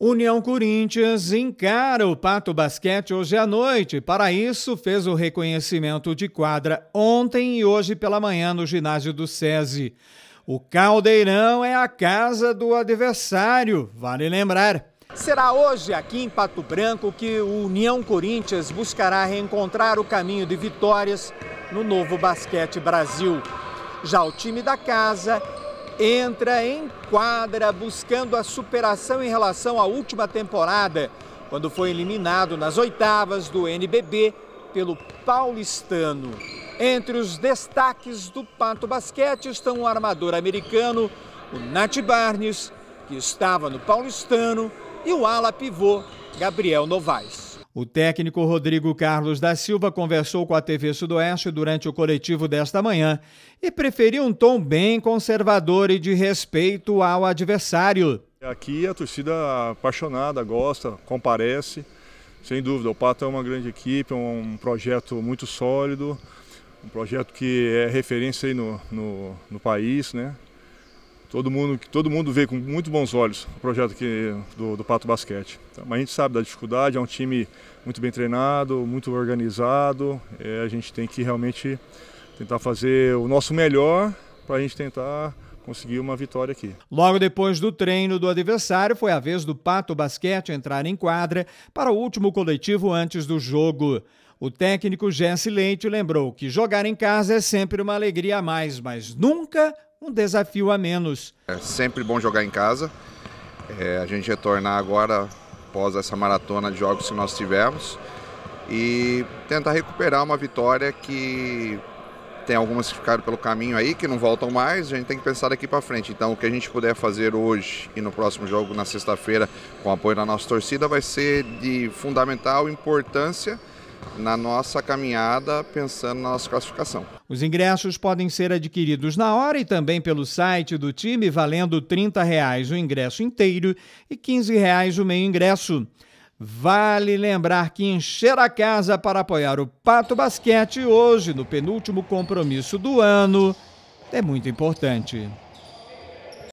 União Corinthians encara o Pato Basquete hoje à noite. Para isso, fez o reconhecimento de quadra ontem e hoje pela manhã no ginásio do SESI. O Caldeirão é a casa do adversário, vale lembrar. Será hoje, aqui em Pato Branco, que o União Corinthians buscará reencontrar o caminho de vitórias no novo Basquete Brasil. Já o time da casa entra em quadra buscando a superação em relação à última temporada, quando foi eliminado nas oitavas do NBB pelo paulistano. Entre os destaques do Pato Basquete estão o armador americano, o Nat Barnes, que estava no paulistano, e o ala pivô, Gabriel Novaes. O técnico Rodrigo Carlos da Silva conversou com a TV Sudoeste durante o coletivo desta manhã e preferiu um tom bem conservador e de respeito ao adversário. Aqui a torcida apaixonada, gosta, comparece. Sem dúvida, o Pato é uma grande equipe, é um projeto muito sólido, um projeto que é referência no, no, no país, né? todo mundo, todo mundo vê com muito bons olhos o projeto aqui do, do Pato Basquete. Então, mas a gente sabe da dificuldade, é um time muito bem treinado, muito organizado. É, a gente tem que realmente tentar fazer o nosso melhor para a gente tentar conseguir uma vitória aqui. Logo depois do treino do adversário, foi a vez do Pato Basquete entrar em quadra para o último coletivo antes do jogo. O técnico Jesse Leite lembrou que jogar em casa é sempre uma alegria a mais, mas nunca um desafio a menos. É sempre bom jogar em casa. É, a gente retornar agora após essa maratona de jogos que nós tivemos e tentar recuperar uma vitória que tem algumas que ficaram pelo caminho aí, que não voltam mais, a gente tem que pensar daqui para frente. Então, o que a gente puder fazer hoje e no próximo jogo, na sexta-feira, com apoio da nossa torcida, vai ser de fundamental importância na nossa caminhada pensando na nossa classificação. Os ingressos podem ser adquiridos na hora e também pelo site do time, valendo R$ 30,00 o ingresso inteiro e R$ 15,00 o meio ingresso. Vale lembrar que encher a casa para apoiar o Pato Basquete hoje, no penúltimo compromisso do ano, é muito importante.